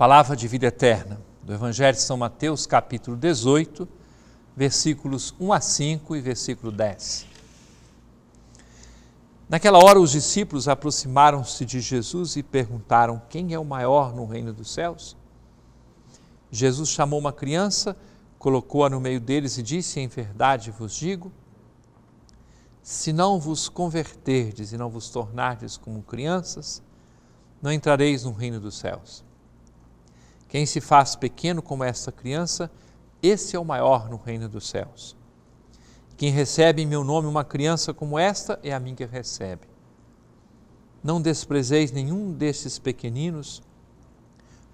Palavra de vida eterna, do Evangelho de São Mateus, capítulo 18, versículos 1 a 5 e versículo 10. Naquela hora, os discípulos aproximaram-se de Jesus e perguntaram: Quem é o maior no reino dos céus? Jesus chamou uma criança, colocou-a no meio deles e disse: Em verdade vos digo, se não vos converterdes e não vos tornardes como crianças, não entrareis no reino dos céus. Quem se faz pequeno como esta criança, esse é o maior no reino dos céus. Quem recebe em meu nome uma criança como esta, é a mim que recebe. Não desprezeis nenhum destes pequeninos,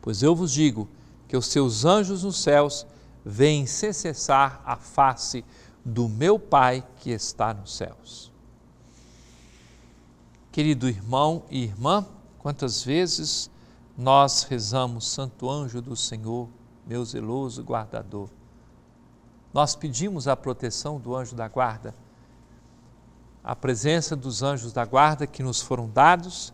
pois eu vos digo que os seus anjos nos céus vêm sem cessar a face do meu Pai que está nos céus. Querido irmão e irmã, quantas vezes nós rezamos, Santo Anjo do Senhor, meu zeloso guardador. Nós pedimos a proteção do anjo da guarda, a presença dos anjos da guarda que nos foram dados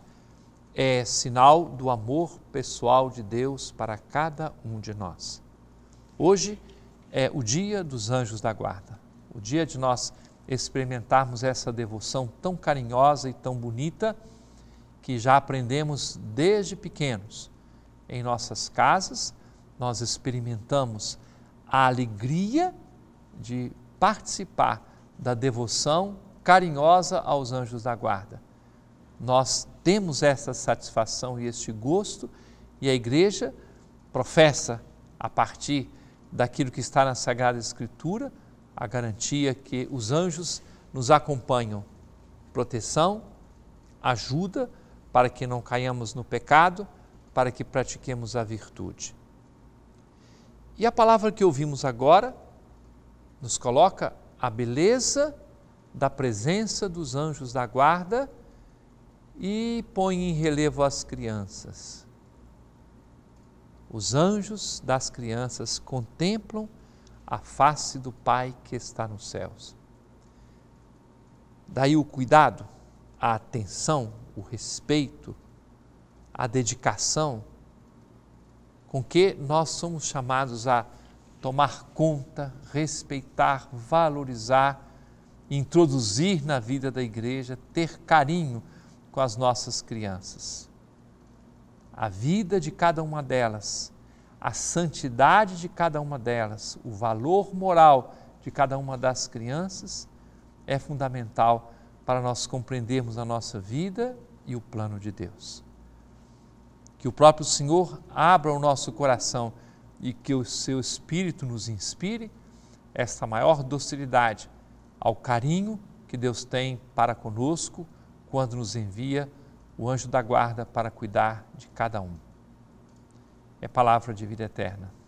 é sinal do amor pessoal de Deus para cada um de nós. Hoje é o dia dos anjos da guarda, o dia de nós experimentarmos essa devoção tão carinhosa e tão bonita que já aprendemos desde pequenos. Em nossas casas, nós experimentamos a alegria de participar da devoção carinhosa aos anjos da guarda. Nós temos essa satisfação e este gosto, e a igreja professa a partir daquilo que está na Sagrada Escritura a garantia que os anjos nos acompanham proteção, ajuda para que não caiamos no pecado, para que pratiquemos a virtude. E a palavra que ouvimos agora nos coloca a beleza da presença dos anjos da guarda e põe em relevo as crianças. Os anjos das crianças contemplam a face do Pai que está nos céus. Daí o cuidado, a atenção o respeito, a dedicação com que nós somos chamados a tomar conta, respeitar, valorizar, introduzir na vida da igreja, ter carinho com as nossas crianças. A vida de cada uma delas, a santidade de cada uma delas, o valor moral de cada uma das crianças é fundamental para nós compreendermos a nossa vida e o plano de Deus. Que o próprio Senhor abra o nosso coração e que o seu espírito nos inspire esta maior docilidade ao carinho que Deus tem para conosco quando nos envia o anjo da guarda para cuidar de cada um. É palavra de vida eterna.